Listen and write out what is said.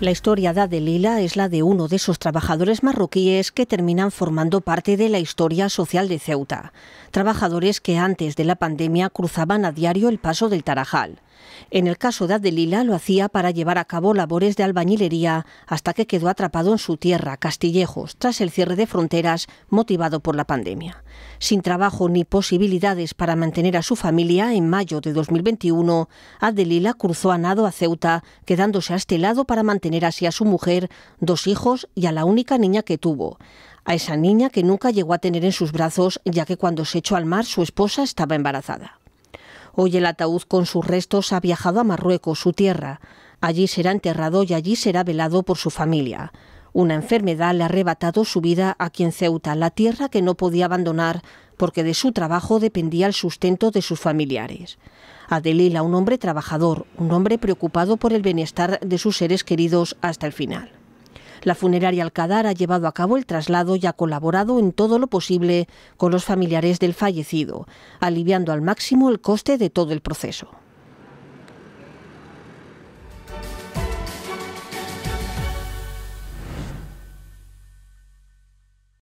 La historia de Adelila es la de uno de esos trabajadores marroquíes que terminan formando parte de la historia social de Ceuta. Trabajadores que antes de la pandemia cruzaban a diario el paso del Tarajal. En el caso de Adelila lo hacía para llevar a cabo labores de albañilería hasta que quedó atrapado en su tierra, Castillejos, tras el cierre de fronteras motivado por la pandemia. Sin trabajo ni posibilidades para mantener a su familia, en mayo de 2021, Adelila cruzó a nado a Ceuta, quedándose a este lado para mantener así a su mujer, dos hijos y a la única niña que tuvo a esa niña que nunca llegó a tener en sus brazos, ya que cuando se echó al mar su esposa estaba embarazada. Hoy el ataúd con sus restos ha viajado a Marruecos, su tierra. Allí será enterrado y allí será velado por su familia. Una enfermedad le ha arrebatado su vida a quien Ceuta, la tierra que no podía abandonar porque de su trabajo dependía el sustento de sus familiares. Adelila, un hombre trabajador, un hombre preocupado por el bienestar de sus seres queridos hasta el final. La funeraria Alcadar ha llevado a cabo el traslado y ha colaborado en todo lo posible con los familiares del fallecido, aliviando al máximo el coste de todo el proceso.